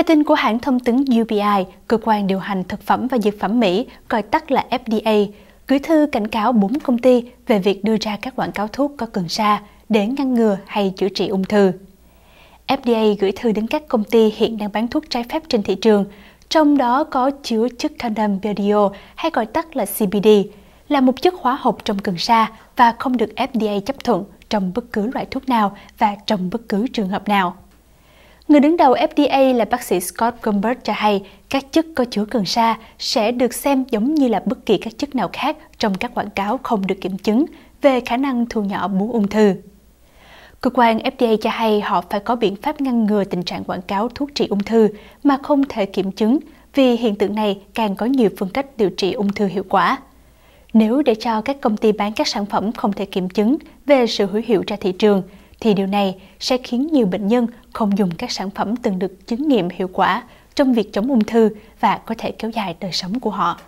Theo tin của hãng thông tấn UPI, cơ quan điều hành thực phẩm và dược phẩm Mỹ, gọi tắt là FDA, gửi thư cảnh cáo 4 công ty về việc đưa ra các quảng cáo thuốc có cần sa để ngăn ngừa hay chữa trị ung thư. FDA gửi thư đến các công ty hiện đang bán thuốc trái phép trên thị trường, trong đó có chứa chất cannam biodio hay gọi tắt là CBD, là một chất hóa học trong cần sa và không được FDA chấp thuận trong bất cứ loại thuốc nào và trong bất cứ trường hợp nào. Người đứng đầu FDA là bác sĩ Scott Gumbert cho hay các chất có chứa cần sa sẽ được xem giống như là bất kỳ các chất nào khác trong các quảng cáo không được kiểm chứng về khả năng thu nhỏ bú ung thư. Cơ quan FDA cho hay họ phải có biện pháp ngăn ngừa tình trạng quảng cáo thuốc trị ung thư mà không thể kiểm chứng vì hiện tượng này càng có nhiều phương cách điều trị ung thư hiệu quả. Nếu để cho các công ty bán các sản phẩm không thể kiểm chứng về sự hữu hiệu ra thị trường – thì điều này sẽ khiến nhiều bệnh nhân không dùng các sản phẩm từng được chứng nghiệm hiệu quả trong việc chống ung thư và có thể kéo dài đời sống của họ.